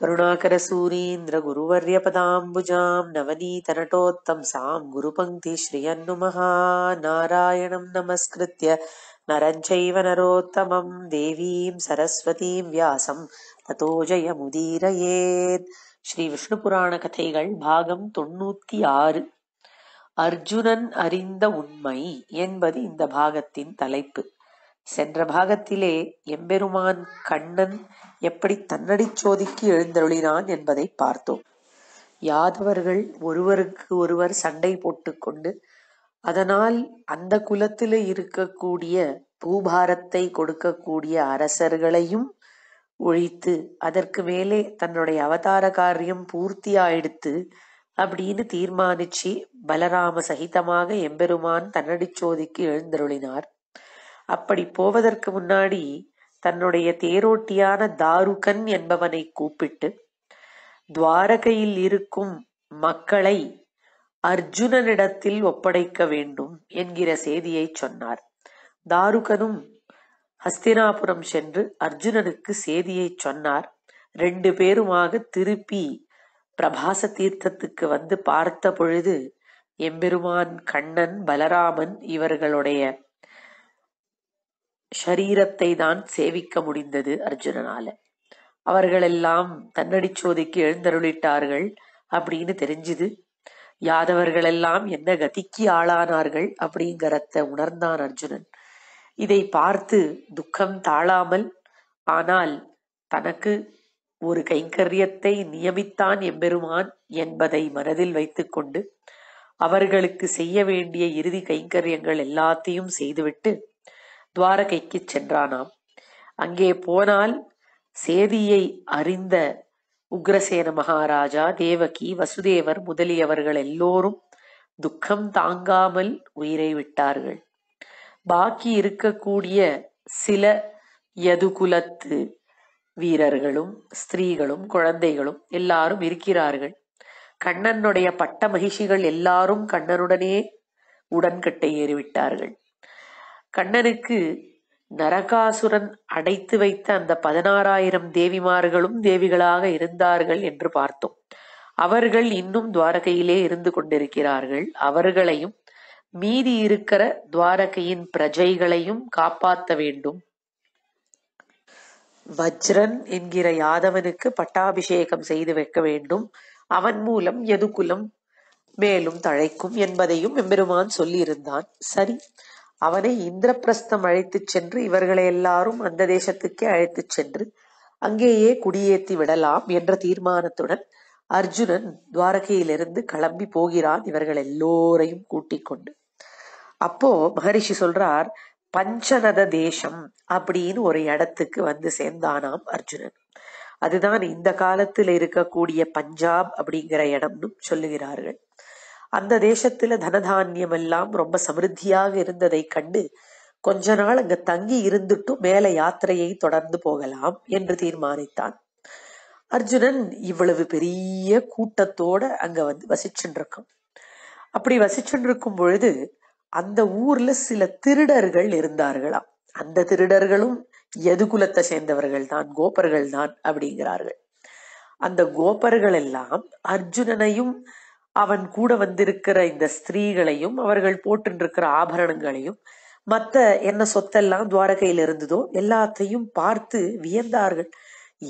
करुणाकरसूरीन्द्रगुरुवर्यपदाम्बुजां नवनीतनटोत्तंसां गुरुपङ्क्तिश्रियन्नुमः नारायणं नमस्कृत्य नरं चैव नरोत्तमं देवीं सरस्वतीं व्यासं ततो जयमुदीरयेत् ஸ்ரீவிஷ்ணுபுராணகதைகள் பாகம் தொண்ணூத்தி ஆறு அர்ஜுனன் அறிந்த உண்மை என்பது இந்த பாகத்தின் தலைப்பு சென்ற பாகத்திலே எம்பெருமான் கண்ணன் எப்படி தன்னடிச் சோதிக்கு எழுந்தருளினான் என்பதை பார்த்தோம் யாதவர்கள் ஒருவருக்கு ஒருவர் சண்டை போட்டுக்கொண்டு அதனால் அந்த குலத்தில் இருக்கக்கூடிய பூபாரத்தை கொடுக்கக்கூடிய அரசர்களையும் ஒழித்து அதற்கு மேலே தன்னுடைய அவதார காரியம் பூர்த்தியாயிடுத்து அப்படின்னு தீர்மானிச்சு பலராம சகிதமாக எம்பெருமான் தன்னடிச்சோதிக்கு எழுந்தருளினார் அப்படி போவதற்கு முன்னாடி தன்னுடைய தேரோட்டியான தாருகன் என்பவனை கூப்பிட்டு துவாரகையில் இருக்கும் மக்களை அர்ஜுனனிடத்தில் ஒப்படைக்க வேண்டும் என்கிற செய்தியை சொன்னார் தாருகனும் ஹஸ்தினாபுரம் சென்று அர்ஜுனனுக்கு செய்தியை சொன்னார் ரெண்டு பேருமாக திருப்பி பிரபாச தீர்த்தத்துக்கு வந்து பார்த்த பொழுது எம்பெருமான் கண்ணன் பலராமன் இவர்களுடைய தான் சேவிக்க முடிந்தது அர்ஜுனனால. அவர்களெல்லாம் தன்னடிச்சோதிக்கு எழுந்தருளிட்டார்கள் அப்படின்னு தெரிஞ்சுது. யாதவர்களெல்லாம் என்ன கதிக்கு ஆளானார்கள் அப்படிங்கிறத உணர்ந்தான் அர்ஜுனன். இதை பார்த்து துக்கம் தாழாமல் ஆனால் தனக்கு ஒரு கைங்கரியத்தை நியமித்தான் எம்பெருமான் என்பதை மனதில் வைத்துக்கொண்டு அவர்களுக்கு செய்ய வேண்டிய இறுதி கைங்கரியங்கள் எல்லாத்தையும் செய்துவிட்டு துவாரகைக்கு சென்றானாம் அங்கே போனால் சேதியை அறிந்த உக்ரசேன மகாராஜா தேவகி வசுதேவர் முதலியவர்கள் எல்லோரும் துக்கம் தாங்காமல் உயிரை விட்டார்கள் பாக்கி இருக்கக்கூடிய சில யதுகுலத்து வீரர்களும் ஸ்திரீகளும் குழந்தைகளும் எல்லாரும் இருக்கிறார்கள் கண்ணனுடைய பட்ட மகிழ்ச்சிகள் எல்லாரும் கண்ணனுடனே உடன்கட்டை ஏறிவிட்டார்கள் கண்ணனுக்கு நரகாசுரன் அடைத்து வைத்த அந்த பதினாறாயிரம் தேவிமார்களும் தேவிகளாக இருந்தார்கள் என்று பார்த்தோம் அவர்கள் இன்னும் துவாரகையிலே இருந்து கொண்டிருக்கிறார்கள் அவர்களையும் மீதி இருக்கிற துவாரகையின் பிரஜைகளையும் காப்பாற்ற வேண்டும் வஜ்ரன் என்கிற யாதவனுக்கு பட்டாபிஷேகம் செய்து வைக்க வேண்டும் அவன் மூலம் எதுகுலம் மேலும் தழைக்கும் என்பதையும் எம்பெருமான் சொல்லியிருந்தான் சரி அவனை இந்திரபிரஸ்தம் அழைத்துச் சென்று இவர்களை எல்லாரும் அந்த தேசத்துக்கே அழைத்துச் சென்று அங்கேயே குடியேற்றி விடலாம் என்ற தீர்மானத்துடன் அர்ஜுனன் துவாரகையிலிருந்து கிளம்பி போகிறான் இவர்கள் எல்லோரையும் கூட்டிக் கொண்டு அப்போ மகரிஷி சொல்றார் பஞ்சநத தேசம் அப்படின்னு ஒரு இடத்துக்கு வந்து சேர்ந்தானாம் அர்ஜுனன் அதுதான் இந்த காலத்தில் இருக்கக்கூடிய பஞ்சாப் அப்படிங்கிற இடம்னு சொல்லுகிறார்கள் அந்த தேசத்துல தனதானியம் எல்லாம் ரொம்ப சமிருத்தியாக இருந்ததை கண்டு கொஞ்ச நாள் அங்க தங்கி இருந்துட்டும் மேல யாத்திரையை தொடர்ந்து போகலாம் என்று தீர்மானித்தான் அர்ஜுனன் இவ்வளவு பெரிய கூட்டத்தோட அங்க வந்து வசிச்சுருக்கான் அப்படி வசிச்சுருக்கும் இருக்கும் பொழுது அந்த ஊர்ல சில திருடர்கள் இருந்தார்களாம் அந்த திருடர்களும் எது குலத்தை சேர்ந்தவர்கள் தான் கோபர்கள் தான் அப்படிங்கிறார்கள் அந்த கோபர்கள் எல்லாம் அர்ஜுனனையும் அவன் கூட வந்திருக்கிற இந்த ஸ்திரீகளையும் அவர்கள் போட்டுருக்கிற ஆபரணங்களையும் மற்ற என்ன சொத்தெல்லாம் துவாரகையில் இருந்ததோ எல்லாத்தையும் பார்த்து வியந்தார்கள்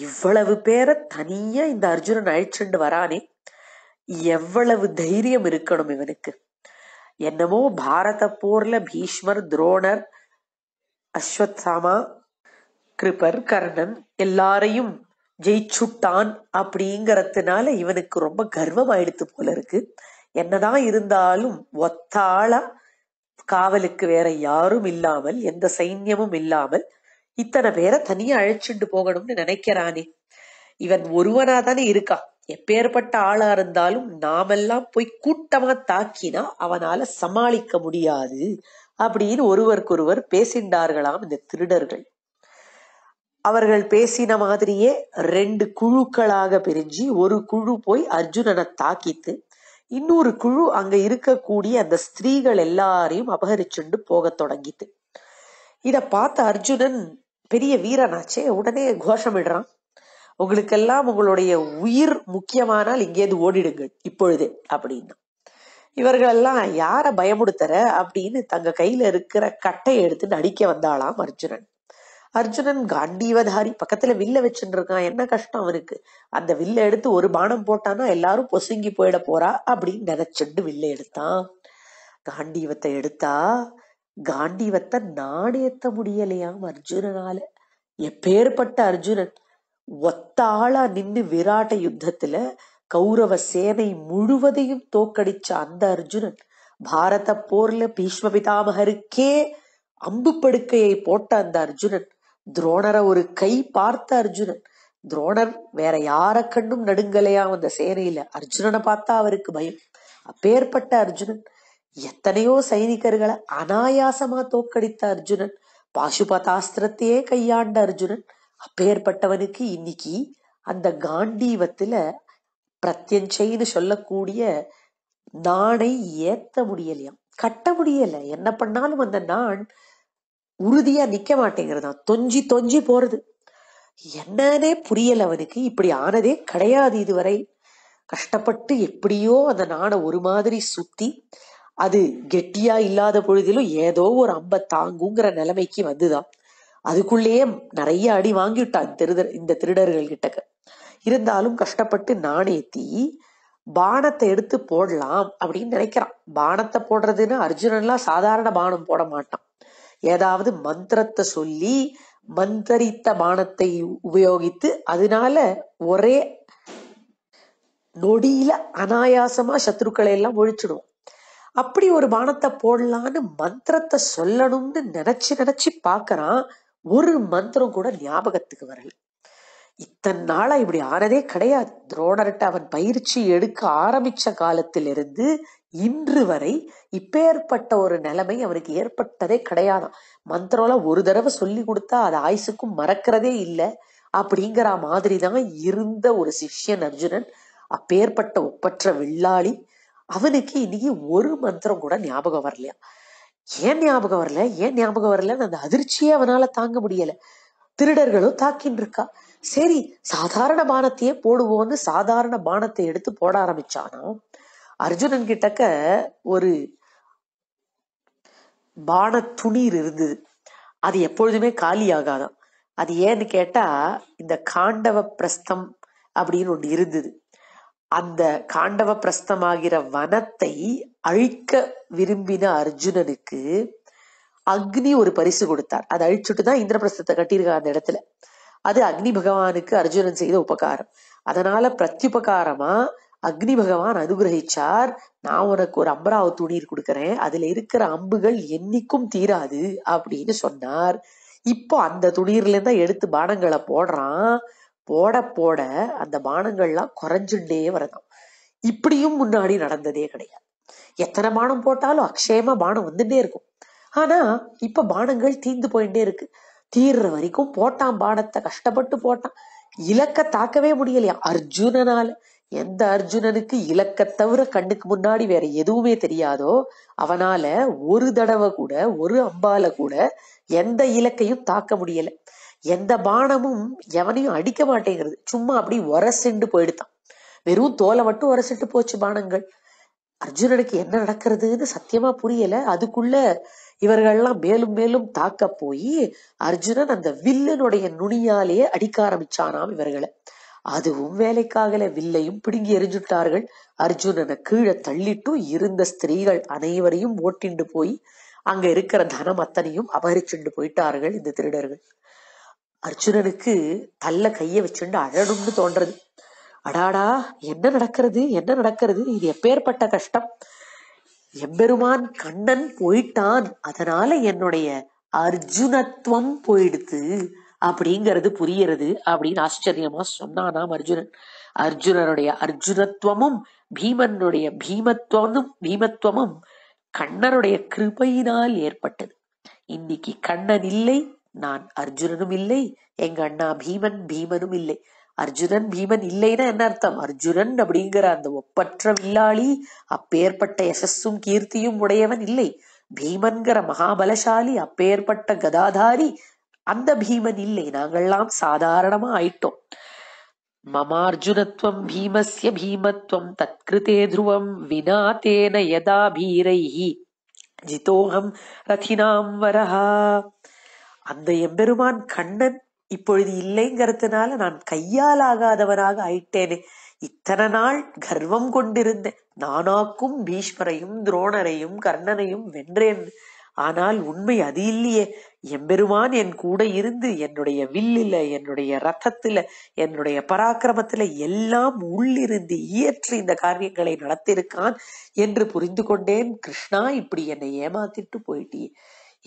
இவ்வளவு பேரை தனியா இந்த அர்ஜுனன் அழிச்சுண்டு வரானே எவ்வளவு தைரியம் இருக்கணும் இவனுக்கு என்னமோ பாரத போர்ல பீஷ்மர் துரோணர் அஸ்வத் சாமா கிருபர் கர்ணன் எல்லாரையும் ஜெயிச்சுட்டான் அப்படிங்கறதுனால இவனுக்கு ரொம்ப கர்வம் ஆயிடுத்து போல இருக்கு என்னதான் இருந்தாலும் ஒத்தாளா காவலுக்கு வேற யாரும் இல்லாமல் எந்த சைன்யமும் இல்லாமல் இத்தனை பேரை தனியா அழைச்சிட்டு போகணும்னு நினைக்கிறானே இவன் ஒருவனா தானே இருக்கா எப்பேற்பட்ட ஆளா இருந்தாலும் நாமெல்லாம் போய் கூட்டமா தாக்கினா அவனால சமாளிக்க முடியாது அப்படின்னு ஒருவருக்கொருவர் பேசிண்டார்களாம் இந்த திருடர்கள் அவர்கள் பேசின மாதிரியே ரெண்டு குழுக்களாக பிரிஞ்சு ஒரு குழு போய் அர்ஜுனனை தாக்கித்து இன்னொரு குழு அங்க இருக்கக்கூடிய அந்த ஸ்திரீகள் எல்லாரையும் அபகரிச்சுண்டு போக தொடங்கிட்டு இத பார்த்த அர்ஜுனன் பெரிய வீரனாச்சே உடனே கோஷமிடுறான் உங்களுக்கெல்லாம் உங்களுடைய உயிர் முக்கியமானால் இங்கேருந்து ஓடிடுங்கள் இப்பொழுது அப்படின்னா எல்லாம் யார பயமுடுத்துற அப்படின்னு தங்க கையில இருக்கிற கட்டையை எடுத்து நடிக்க வந்தாளாம் அர்ஜுனன் அர்ஜுனன் காண்டீவதாரி பக்கத்துல வில்ல வச்சுட்டு இருக்கான் என்ன கஷ்டம் அவனுக்கு அந்த வில்ல எடுத்து ஒரு பானம் போட்டானா எல்லாரும் பொசுங்கி போயிட போறா அப்படின்னு நினைச்சுண்டு வில்ல எடுத்தான் காண்டீவத்தை எடுத்தா காண்டீவத்தை நாணயத்த முடியலையாம் அர்ஜுனனால எப்பேற்பட்ட அர்ஜுனன் ஒத்தாளா நின்னு விராட்ட யுத்தத்துல கௌரவ சேனை முழுவதையும் தோக்கடிச்ச அந்த அர்ஜுனன் பாரத போர்ல பீஷ்ம பிதாமகருக்கே அம்பு படுக்கையை போட்ட அந்த அர்ஜுனன் துரோணரை ஒரு கை பார்த்த அர்ஜுனன் துரோணர் வேற யார கண்டும் நடுங்கலையாம் அந்த சேனையில அர்ஜுனனை பார்த்தா அவருக்கு பயம் அப்பேற்பட்ட அர்ஜுனன் எத்தனையோ சைனிகர்களை அனாயாசமா தோக்கடித்த அர்ஜுனன் பாசுபதாஸ்திரத்தையே கையாண்ட அர்ஜுனன் அப்பேற்பட்டவனுக்கு இன்னைக்கு அந்த காண்டீவத்துல பிரத்யஞ்சைன்னு சொல்லக்கூடிய நாணை ஏத்த முடியலையாம் கட்ட முடியல என்ன பண்ணாலும் அந்த நான் உறுதியா நிக்க மாட்டேங்கிறதான் தொஞ்சி தொஞ்சி போறது என்னன்னே புரியல அவனுக்கு இப்படி ஆனதே கிடையாது இதுவரை கஷ்டப்பட்டு எப்படியோ அந்த நாடை ஒரு மாதிரி சுத்தி அது கெட்டியா இல்லாத பொழுதிலும் ஏதோ ஒரு அம்ப தாங்குங்கிற நிலைமைக்கு வந்துதான் அதுக்குள்ளேயே நிறைய அடி வாங்கிவிட்டான் திருடர் இந்த திருடர்கள் கிட்டக்கு இருந்தாலும் கஷ்டப்பட்டு நாணேத்தி பானத்தை எடுத்து போடலாம் அப்படின்னு நினைக்கிறான் பானத்தை போடுறதுன்னு அர்ஜுனன்லாம் சாதாரண பானம் போட மாட்டான் ஏதாவது மந்திரத்தை சொல்லி மந்திரித்த பானத்தை உபயோகித்து அதனால ஒரே நொடியில அனாயாசமா சத்ருக்களை எல்லாம் ஒழிச்சிடுவோம் அப்படி ஒரு பானத்தை போடலான்னு மந்திரத்தை சொல்லணும்னு நினைச்சு நினைச்சு பாக்குறான் ஒரு மந்திரம் கூட ஞாபகத்துக்கு வரல இத்தனை நாளா இப்படி ஆனதே கிடையாது துரோணர்கிட்ட அவன் பயிற்சி எடுக்க ஆரம்பிச்ச காலத்திலிருந்து இன்று வரை இப்பேற்பட்ட ஒரு நிலைமை அவருக்கு ஏற்பட்டதே கிடையாதான் மந்திரம்லாம் ஒரு தடவை சொல்லி கொடுத்தா அது ஆயுசுக்கும் மறக்கிறதே இல்லை அப்படிங்கிற மாதிரி தான் இருந்த ஒரு சிஷ்யன் அர்ஜுனன் அப்பேற்பட்ட ஒப்பற்ற வெள்ளாளி அவனுக்கு இன்னைக்கு ஒரு மந்திரம் கூட ஞாபகம் வரலையா ஏன் ஞாபகம் வரல ஏன் ஞாபகம் வரலன்னு அந்த அதிர்ச்சியே அவனால தாங்க முடியல திருடர்களும் தாக்கின்னு இருக்கா சரி சாதாரண பானத்தையே போடுவோன்னு சாதாரண பானத்தை எடுத்து போட ஆரம்பிச்சானா அர்ஜுனன் கிட்டக்க ஒரு பான துணீர் இருந்தது அது எப்பொழுதுமே காலி ஆகாதான் அது ஏன்னு கேட்டா இந்த காண்டவ பிரஸ்தம் அப்படின்னு ஒண்ணு இருந்தது அந்த காண்டவ பிரஸ்தமாகிற வனத்தை அழிக்க விரும்பின அர்ஜுனனுக்கு அக்னி ஒரு பரிசு கொடுத்தார் அதை அழிச்சுட்டு தான் இந்திரபிரஸ்தத்தை கட்டியிருக்கார் அந்த இடத்துல அது அக்னி பகவானுக்கு அர்ஜுனன் செய்த உபகாரம் அதனால பிரத்யுபகாரமா அக்னி பகவான் அனுகிரகிச்சார் நான் உனக்கு ஒரு அம்பராவ துணீர் கொடுக்கறேன் அதுல இருக்கிற அம்புகள் என்னைக்கும் தீராது அப்படின்னு சொன்னார் இப்போ அந்த துணீர்ல இருந்தா எடுத்து பானங்களை போடுறான் போட போட அந்த பானங்கள்லாம் குறைஞ்சுண்டே வரதாம் இப்படியும் முன்னாடி நடந்ததே கிடையாது எத்தனை பானம் போட்டாலும் அக்ஷயமா பானம் வந்துட்டே இருக்கும் ஆனா இப்ப பானங்கள் தீந்து போயிட்டே இருக்கு தீர்ற வரைக்கும் போட்டான் பானத்தை கஷ்டப்பட்டு போட்டான் இலக்க தாக்கவே முடியலையா அர்ஜுனனால எந்த அர்ஜுனனுக்கு இலக்க தவிர கண்ணுக்கு முன்னாடி வேற எதுவுமே தெரியாதோ அவனால ஒரு தடவை கூட ஒரு அம்பால கூட எந்த இலக்கையும் தாக்க முடியல எந்த பானமும் எவனையும் அடிக்க மாட்டேங்கிறது சும்மா அப்படி உரசிண்டு போயிடுதான் வெறும் தோலை மட்டும் உரசிட்டு போச்சு பானங்கள் அர்ஜுனனுக்கு என்ன நடக்கிறதுன்னு சத்தியமா புரியல அதுக்குள்ள இவர்கள்லாம் மேலும் மேலும் தாக்க போய் அர்ஜுனன் அந்த வில்லனுடைய நுனியாலேயே அடிக்க ஆரம்பிச்சானாம் இவர்களை அதுவும் வேலைக்காகல வில்லையும் பிடுங்கி எரிஞ்சுட்டார்கள் அர்ஜுனனை கீழே தள்ளிட்டு இருந்த ஸ்திரீகள் அனைவரையும் ஓட்டிண்டு போய் அங்க இருக்கிற தனம் அத்தனையும் அபகரிச்சுண்டு போயிட்டார்கள் இந்த திருடர்கள் அர்ஜுனனுக்கு தள்ள கைய வச்சுண்டு அழடும்னு தோன்றது அடாடா என்ன நடக்கிறது என்ன நடக்கிறது இது எப்பேற்பட்ட கஷ்டம் எம்பெருமான் கண்ணன் போயிட்டான் அதனால என்னுடைய அர்ஜுனத்துவம் போயிடுத்து அப்படிங்கிறது புரியறது அப்படின்னு ஆச்சரியமா சொன்னானாம் அர்ஜுனன் அர்ஜுனனுடைய அர்ஜுனத்துவமும் பீமனுடைய பீமத்துவமும் பீமத்துவமும் கண்ணனுடைய கிருபையினால் ஏற்பட்டது இன்னைக்கு கண்ணன் இல்லை நான் அர்ஜுனனும் இல்லை எங்க அண்ணா பீமன் பீமனும் இல்லை அர்ஜுனன் பீமன் இல்லைன்னா என்ன அர்த்தம் அர்ஜுனன் அப்படிங்கிற அந்த ஒப்பற்ற வில்லாளி அப்பேற்பட்ட யசஸும் கீர்த்தியும் உடையவன் இல்லை பீமன்கிற மகாபலசாலி அப்பேற்பட்ட கதாதாரி அந்த பீமன் இல்லை நாங்கள்லாம் சாதாரணமா ஆயிட்டோம் மமார்ஜுனத்வம் பீமஸ்ய பீமத்வம் தத்கிருதே துருவம் வினா தேன யதா பீரைஹி ஜிதோகம் ரதினாம் வரஹா அந்த எம்பெருமான் கண்ணன் இப்பொழுது இல்லைங்கிறதுனால நான் கையால் ஆகாதவனாக ஆயிட்டேனே இத்தனை நாள் கர்வம் கொண்டிருந்தேன் நானாக்கும் பீஷ்மரையும் துரோணரையும் கர்ணனையும் வென்றேன் ஆனால் உண்மை அது இல்லையே எம்பெருமான் என் கூட இருந்து என்னுடைய வில்லில என்னுடைய ரத்தத்துல என்னுடைய பராக்கிரமத்துல எல்லாம் உள்ளிருந்து இயற்றி இந்த காரியங்களை நடத்திருக்கான் என்று புரிந்து கொண்டேன் கிருஷ்ணா இப்படி என்னை ஏமாத்திட்டு போயிட்டியே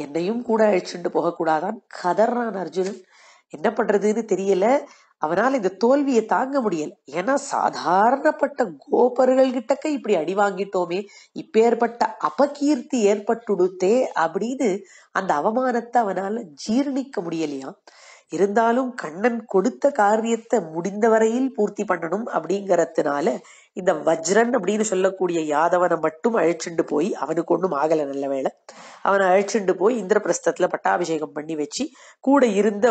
என்னையும் கூட அழிச்சுட்டு போகக்கூடாதான் கதர்றான் அர்ஜுனன் என்ன பண்றதுன்னு தெரியல அவனால் இந்த தோல்வியை தாங்க முடியல ஏன்னா சாதாரணப்பட்ட கோபர்கள் கிட்டக்க இப்படி அடி வாங்கிட்டோமே இப்பேற்பட்ட அபகீர்த்தி ஏற்பட்டுடுத்தே அப்படின்னு அந்த அவமானத்தை அவனால ஜீர்ணிக்க முடியலையா இருந்தாலும் கண்ணன் கொடுத்த காரியத்தை முடிந்த வரையில் பூர்த்தி பண்ணணும் அப்படிங்கறதுனால இந்த வஜ்ரன் அப்படின்னு சொல்லக்கூடிய யாதவனை மட்டும் அழிச்சுண்டு போய் அவனுக்கு ஒன்றும் ஆகலை நல்ல வேலை அவனை அழிச்சுண்டு போய் இந்திரபிரஸ்தத்தில் பட்டாபிஷேகம் பண்ணி வச்சு கூட இருந்த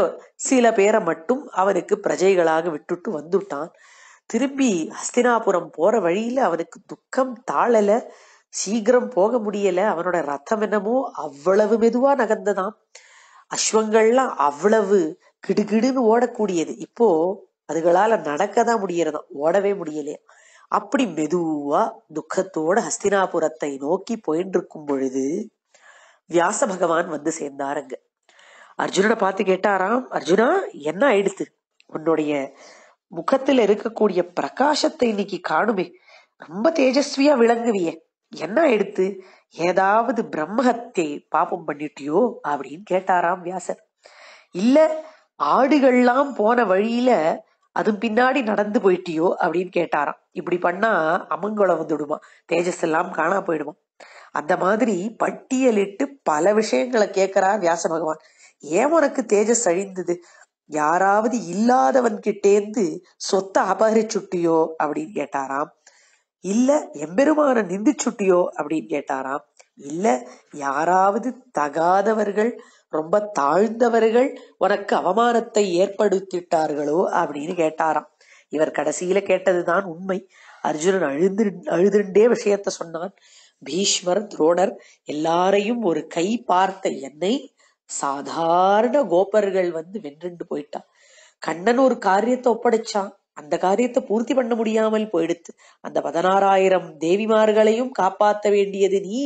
சில பேரை மட்டும் அவனுக்கு பிரஜைகளாக விட்டுட்டு வந்துட்டான் திரும்பி ஹஸ்தினாபுரம் போற வழியில அவனுக்கு துக்கம் தாழல சீக்கிரம் போக முடியல அவனோட ரத்தம் என்னமோ அவ்வளவு மெதுவா நகர்ந்ததாம் அஸ்வங்கள்லாம் அவ்வளவு கிடுகிடுன்னு ஓடக்கூடியது இப்போ அதுகளால நடக்க தான் ஓடவே முடியலையா அப்படி மெதுவா துக்கத்தோட ஹஸ்தினாபுரத்தை நோக்கி போயிட்டு இருக்கும் பொழுது வியாச பகவான் வந்து சேர்ந்தாருங்க அர்ஜுனனை பார்த்து கேட்டாராம் அர்ஜுனா என்ன ஆயிடுத்து உன்னுடைய முகத்துல இருக்கக்கூடிய பிரகாசத்தை இன்னைக்கு காணுமே ரொம்ப தேஜஸ்வியா விளங்குவிய என்ன எடுத்து ஏதாவது பிரம்மகத்தை பாபம் பண்ணிட்டியோ அப்படின்னு கேட்டாராம் வியாசர் இல்ல ஆடுகள்லாம் போன வழியில அது பின்னாடி நடந்து போயிட்டியோ அப்படின்னு கேட்டாராம் இப்படி பண்ணா அமங்கலம் விடுவான் தேஜஸ் எல்லாம் காணா போயிடுவான் அந்த மாதிரி பட்டியலிட்டு பல விஷயங்களை கேட்கிறார் வியாச பகவான் ஏன் உனக்கு தேஜஸ் அழிந்தது யாராவது இல்லாதவன் கிட்டேந்து சொத்தை அபகரிச்சுட்டியோ அப்படின்னு கேட்டாராம் இல்ல எம்பெருமான சுட்டியோ அப்படின்னு கேட்டாராம் இல்ல யாராவது தகாதவர்கள் ரொம்ப தாழ்ந்தவர்கள் உனக்கு அவமானத்தை ஏற்படுத்திட்டார்களோ அப்படின்னு கேட்டாராம் இவர் கடைசியில கேட்டதுதான் உண்மை அர்ஜுனன் அழுது அழுதுண்டே விஷயத்த சொன்னான் பீஷ்மர் துரோணர் எல்லாரையும் ஒரு கை பார்த்த என்னை சாதாரண கோபர்கள் வந்து வென்றுண்டு போயிட்டான் கண்ணன் ஒரு காரியத்தை ஒப்படைச்சான் அந்த காரியத்தை பூர்த்தி பண்ண முடியாமல் போயிடுத்து அந்த பதினாறாயிரம் தேவிமார்களையும் காப்பாத்த வேண்டியது நீ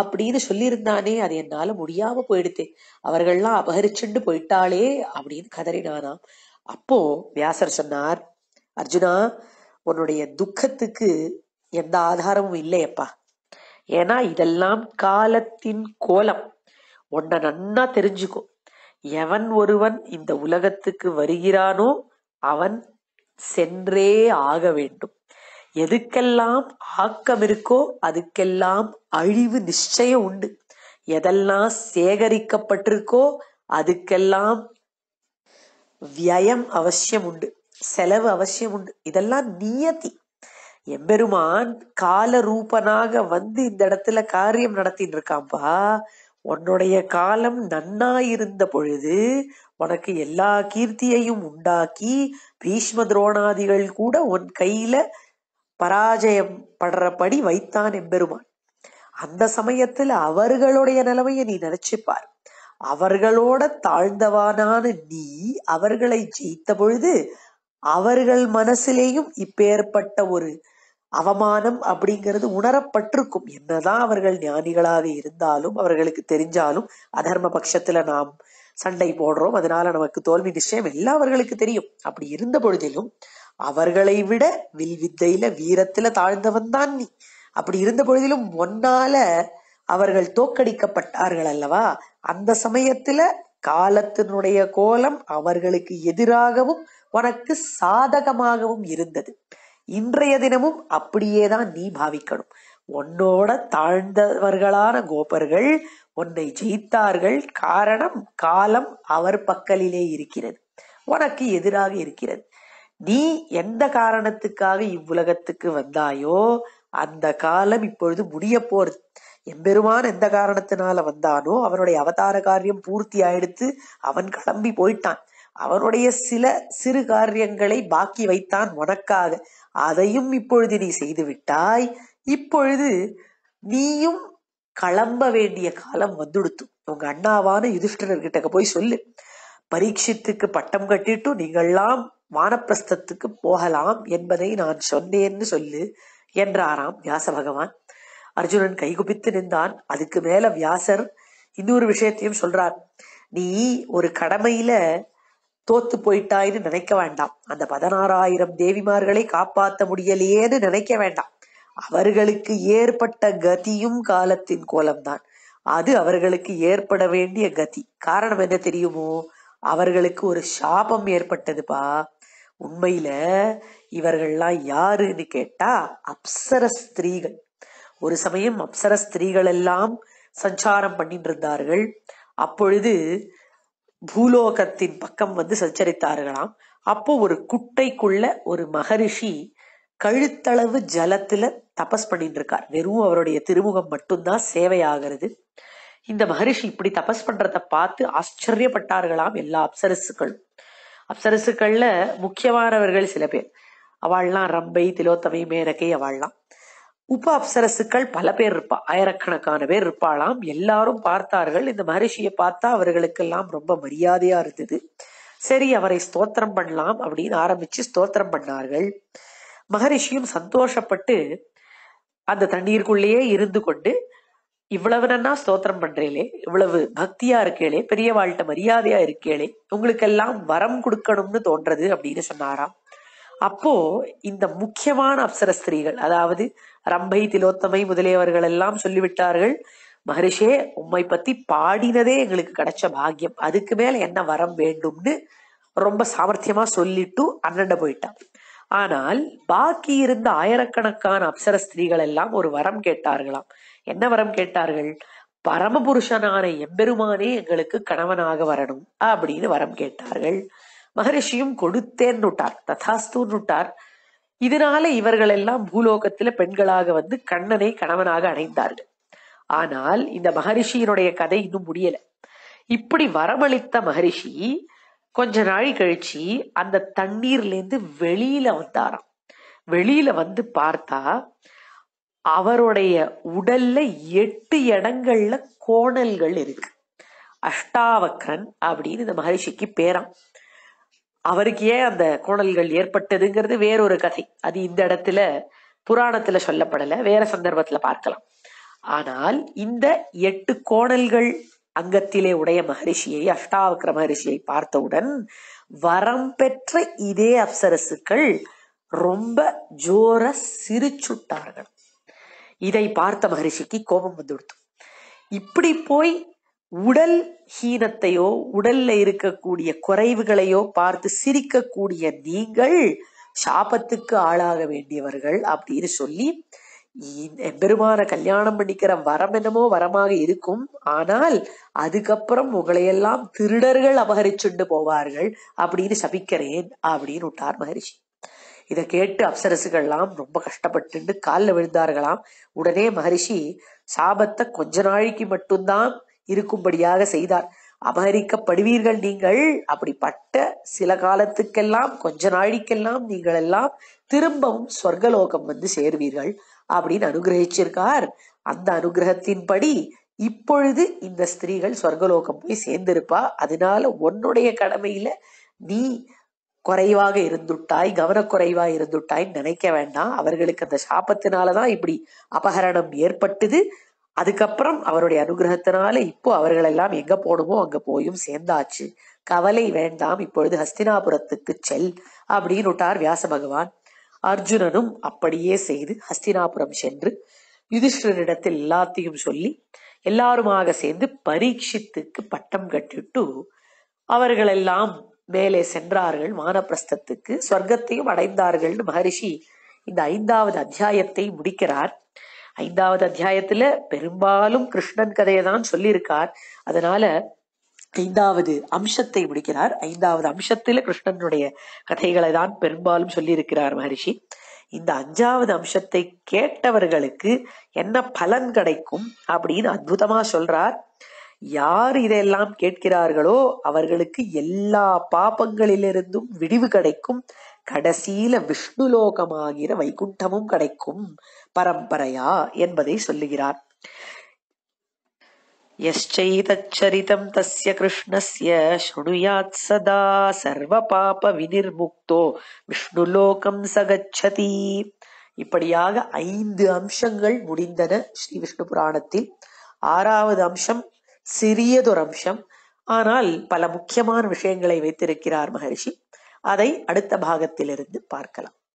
அப்படின்னு சொல்லியிருந்தானே அது என்னால முடியாம போயிடுத்தே அவர்கள்லாம் அபகரிச்சுண்டு போயிட்டாளே அப்படின்னு கதறினானாம் அப்போ வியாசர் சொன்னார் அர்ஜுனா உன்னுடைய துக்கத்துக்கு எந்த ஆதாரமும் இல்லையப்பா ஏன்னா இதெல்லாம் காலத்தின் கோலம் உன்னை நன்னா தெரிஞ்சுக்கும் எவன் ஒருவன் இந்த உலகத்துக்கு வருகிறானோ அவன் சென்றே ஆக வேண்டும் எதுக்கெல்லாம் ஆக்கம் இருக்கோ அதுக்கெல்லாம் அழிவு நிச்சயம் உண்டு எதெல்லாம் சேகரிக்கப்பட்டிருக்கோ அதுக்கெல்லாம் வியம் அவசியம் உண்டு செலவு அவசியம் உண்டு இதெல்லாம் நியத்தி எம்பெருமான் கால ரூபனாக வந்து இந்த இடத்துல காரியம் நடத்தின்னு இருக்காம்பா உன்னுடைய காலம் நன்னாயிருந்த பொழுது உனக்கு எல்லா கீர்த்தியையும் உண்டாக்கி பீஷ்ம துரோணாதிகள் கூட உன் கையில பராஜயம் படுறபடி வைத்தான் எம்பெருமான் அந்த சமயத்துல அவர்களுடைய நிலைமையை நீ நினைச்சுப்பார் அவர்களோட தாழ்ந்தவானான நீ அவர்களை ஜெயித்த பொழுது அவர்கள் மனசிலேயும் இப்பேற்பட்ட ஒரு அவமானம் அப்படிங்கிறது உணரப்பட்டிருக்கும் என்னதான் அவர்கள் ஞானிகளாக இருந்தாலும் அவர்களுக்கு தெரிஞ்சாலும் அதர்ம பட்சத்துல நாம் சண்டை போடுறோம் அதனால நமக்கு தோல்வி நிச்சயம் எல்லாம் அவர்களுக்கு தெரியும் அப்படி இருந்த பொழுதிலும் அவர்களை விட வில் வித்தையில வீரத்துல தாழ்ந்தவன் தான் நீ அப்படி இருந்த பொழுதிலும் ஒன்னால அவர்கள் தோக்கடிக்கப்பட்டார்கள் அல்லவா அந்த சமயத்துல காலத்தினுடைய கோலம் அவர்களுக்கு எதிராகவும் உனக்கு சாதகமாகவும் இருந்தது இன்றைய தினமும் அப்படியேதான் நீ பாவிக்கணும் உன்னோட தாழ்ந்தவர்களான கோபர்கள் உன்னை ஜெயித்தார்கள் காரணம் காலம் அவர் பக்கலிலே இருக்கிறது உனக்கு எதிராக இருக்கிறது நீ எந்த காரணத்துக்காக இவ்வுலகத்துக்கு வந்தாயோ அந்த காலம் இப்பொழுது முடிய போறது எம்பெருமான் எந்த காரணத்தினால வந்தானோ அவனுடைய அவதார காரியம் பூர்த்தி ஆயிடுத்து அவன் கிளம்பி போயிட்டான் அவனுடைய சில சிறு காரியங்களை பாக்கி வைத்தான் உனக்காக அதையும் இப்பொழுது நீ செய்துவிட்டாய் இப்பொழுது நீயும் கிளம்ப வேண்டிய காலம் வந்துடுத்து உங்க அண்ணாவான யுதிஷ்டர்கிட்ட போய் சொல்லு பரீட்சித்துக்கு பட்டம் கட்டிட்டு நீங்கள்லாம் வானப்பிரஸ்தத்துக்கு போகலாம் என்பதை நான் சொன்னேன்னு சொல்லு என்றாராம் வியாச பகவான் அர்ஜுனன் கைகுபித்து நின்றான் அதுக்கு மேல வியாசர் இன்னொரு விஷயத்தையும் சொல்றார் நீ ஒரு கடமையில தோத்து போயிட்டாயின்னு நினைக்க வேண்டாம் அந்த பதினாறாயிரம் தேவிமார்களை காப்பாத்த முடியலையேன்னு நினைக்க வேண்டாம் அவர்களுக்கு ஏற்பட்ட கதியும் காலத்தின் கோலம்தான் அது அவர்களுக்கு ஏற்பட வேண்டிய கதி காரணம் என்ன தெரியுமோ அவர்களுக்கு ஒரு சாபம் ஏற்பட்டதுப்பா உண்மையில இவர்கள்லாம் யாருன்னு கேட்டா அப்சர ஸ்திரீகள் ஒரு சமயம் அப்சர ஸ்திரீகள் எல்லாம் சஞ்சாரம் பண்ணிட்டு இருந்தார்கள் அப்பொழுது பூலோகத்தின் பக்கம் வந்து சஞ்சரித்தார்களாம் அப்போ ஒரு குட்டைக்குள்ள ஒரு மகரிஷி கழுத்தளவு ஜலத்துல தபஸ் பண்ணிட்டு இருக்கார் வெறும் அவருடைய திருமுகம் மட்டும்தான் சேவையாகிறது இந்த மகரிஷி இப்படி தபஸ் பண்றத பார்த்து ஆச்சரியப்பட்டார்களாம் எல்லா அப்சரசுகளும் அப்சரசுகள்ல முக்கியமானவர்கள் சில பேர் அவள்லாம் ரம்பை திலோத்தமை மேரகை அவள்லாம் உப அப்சரசுக்கள் பல பேர் இருப்பா ஆயிரக்கணக்கான பேர் இருப்பாளாம் எல்லாரும் பார்த்தார்கள் இந்த மகரிஷியை பார்த்தா அவர்களுக்கெல்லாம் ரொம்ப மரியாதையா இருந்தது சரி அவரை ஸ்தோத்திரம் பண்ணலாம் அப்படின்னு ஆரம்பிச்சு ஸ்தோத்திரம் பண்ணார்கள் மகரிஷியும் சந்தோஷப்பட்டு அந்த தண்ணீருக்குள்ளேயே இருந்து கொண்டு இவ்வளவு நன்னா ஸ்தோத்திரம் பண்றேலே இவ்வளவு பக்தியா இருக்கேளே வாழ்க்கை மரியாதையா இருக்கேளே உங்களுக்கெல்லாம் வரம் கொடுக்கணும்னு தோன்றது அப்படின்னு சொன்னாராம் அப்போ இந்த முக்கியமான அப்சர ஸ்திரீகள் அதாவது ரம்பை திலோத்தமை முதலியவர்கள் எல்லாம் சொல்லிவிட்டார்கள் மகரிஷே உம்மை பத்தி பாடினதே எங்களுக்கு கிடைச்ச பாக்கியம் அதுக்கு மேல என்ன வரம் வேண்டும்னு ரொம்ப சாமர்த்தியமா சொல்லிட்டு அண்ணண்ட போயிட்டான் ஆனால் பாக்கி இருந்த ஆயிரக்கணக்கான அப்சர ஸ்திரீகள் எல்லாம் ஒரு வரம் கேட்டார்களாம் என்ன வரம் கேட்டார்கள் பரமபுருஷனான எம்பெருமானே எங்களுக்கு கணவனாக வரணும் அப்படின்னு வரம் கேட்டார்கள் மகரிஷியும் கொடுத்தேன்னுட்டார் ததாஸ்தூன்னுட்டார் இதனால இவர்கள் எல்லாம் பூலோகத்துல பெண்களாக வந்து கண்ணனை கணவனாக அடைந்தார்கள் ஆனால் இந்த மகரிஷியினுடைய கதை இன்னும் முடியல இப்படி வரமளித்த மகரிஷி கொஞ்ச நாள் கழிச்சு அந்த தண்ணீர்லேருந்து வெளியில வந்தாராம் வெளியில வந்து பார்த்தா அவருடைய உடல்ல எட்டு இடங்கள்ல கோணல்கள் இருக்கு அஷ்டாவக்ரன் அப்படின்னு இந்த மகரிஷிக்கு பேராம் அவருக்கு ஏன் அந்த கோணல்கள் ஏற்பட்டதுங்கிறது வேறொரு கதை அது இந்த இடத்துல புராணத்துல சொல்லப்படல வேற சந்தர்ப்பத்துல பார்க்கலாம் ஆனால் இந்த எட்டு கோணல்கள் அங்கத்திலே உடைய மகரிஷியை அஷ்டாவக்ர மகரிஷியை பார்த்தவுடன் வரம் பெற்ற இதே அப்சரசுக்கள் ரொம்ப ஜோர சிரிச்சுட்டார்கள் இதை பார்த்த மகரிஷிக்கு கோபம் வந்துவிடுத்து இப்படி போய் உடல் ஹீனத்தையோ உடல்ல இருக்கக்கூடிய குறைவுகளையோ பார்த்து சிரிக்கக்கூடிய நீங்கள் சாபத்துக்கு ஆளாக வேண்டியவர்கள் அப்படின்னு சொல்லி பெருமான கல்யாணம் பண்ணிக்கிற வரம் என்னமோ வரமாக இருக்கும் ஆனால் அதுக்கப்புறம் உங்களையெல்லாம் திருடர்கள் அபகரிச்சுண்டு போவார்கள் அப்படின்னு சபிக்கிறேன் அப்படின்னு விட்டார் மகரிஷி இதை கேட்டு அப்சரசுகள்லாம் ரொம்ப கஷ்டப்பட்டு காலில் விழுந்தார்களாம் உடனே மகரிஷி சாபத்தை கொஞ்ச நாளைக்கு மட்டும்தான் இருக்கும்படியாக செய்தார் அபகரிக்கப்படுவீர்கள் நீங்கள் அப்படிப்பட்ட சில காலத்துக்கெல்லாம் கொஞ்ச நாழிக்கெல்லாம் நீங்கள் எல்லாம் திரும்பவும் சொர்க்கலோகம் வந்து சேர்வீர்கள் அப்படின்னு அனுகிரகிச்சிருக்கார் அந்த அனுகிரகத்தின்படி இப்பொழுது இந்த ஸ்திரீகள் சொர்க்கலோகம் போய் சேர்ந்திருப்பா அதனால உன்னுடைய கடமையில நீ குறைவாக இருந்துட்டாய் கவனக்குறைவா இருந்துட்டாய் நினைக்க வேண்டாம் அவர்களுக்கு அந்த சாபத்தினாலதான் இப்படி அபகரணம் ஏற்பட்டது அதுக்கப்புறம் அவருடைய அனுகிரகத்தினால இப்போ அவர்கள் எல்லாம் எங்க போகணுமோ அங்க போயும் சேர்ந்தாச்சு கவலை வேண்டாம் இப்பொழுது ஹஸ்தினாபுரத்துக்கு செல் அப்படின்னு விட்டார் வியாச பகவான் அர்ஜுனனும் அப்படியே செய்து ஹஸ்தினாபுரம் சென்று யுதிஷ்டரிடத்தில் எல்லாத்தையும் சொல்லி எல்லாருமாக சேர்ந்து பரீட்சித்துக்கு பட்டம் கட்டிட்டு அவர்களெல்லாம் மேலே சென்றார்கள் வானப்பிரஸ்தத்துக்கு சொர்க்கத்தையும் அடைந்தார்கள்னு மகரிஷி இந்த ஐந்தாவது அத்தியாயத்தை முடிக்கிறார் ஐந்தாவது அத்தியாயத்துல பெரும்பாலும் கிருஷ்ணன் கதையை தான் சொல்லியிருக்கார் அதனால ஐந்தாவது அம்சத்தை முடிக்கிறார் ஐந்தாவது அம்சத்துல கிருஷ்ணனுடைய கதைகளை தான் பெரும்பாலும் சொல்லியிருக்கிறார் மகரிஷி இந்த அஞ்சாவது அம்சத்தை கேட்டவர்களுக்கு என்ன பலன் கிடைக்கும் அப்படின்னு அற்புதமா சொல்றார் யார் இதையெல்லாம் கேட்கிறார்களோ அவர்களுக்கு எல்லா பாபங்களிலிருந்தும் விடிவு கிடைக்கும் கடைசியில விஷ்ணுலோகமாகிற வைகுண்டமும் கிடைக்கும் பரம்பரையா என்பதை சொல்லுகிறார் யச்சரிதம் தஸ்ய கிருஷ்ணஸ்ய ஸ்ருணுயாத் சதா சர்வ பாப விநிர்முக்தோ விஷ்ணுலோகம் சகச்சதி இப்படியாக ஐந்து அம்சங்கள் முடிந்தன ஸ்ரீ விஷ்ணு புராணத்தில் ஆறாவது அம்சம் சிறியதொரு அம்சம் ஆனால் பல முக்கியமான விஷயங்களை வைத்திருக்கிறார் மகரிஷி அதை அடுத்த பாகத்திலிருந்து பார்க்கலாம்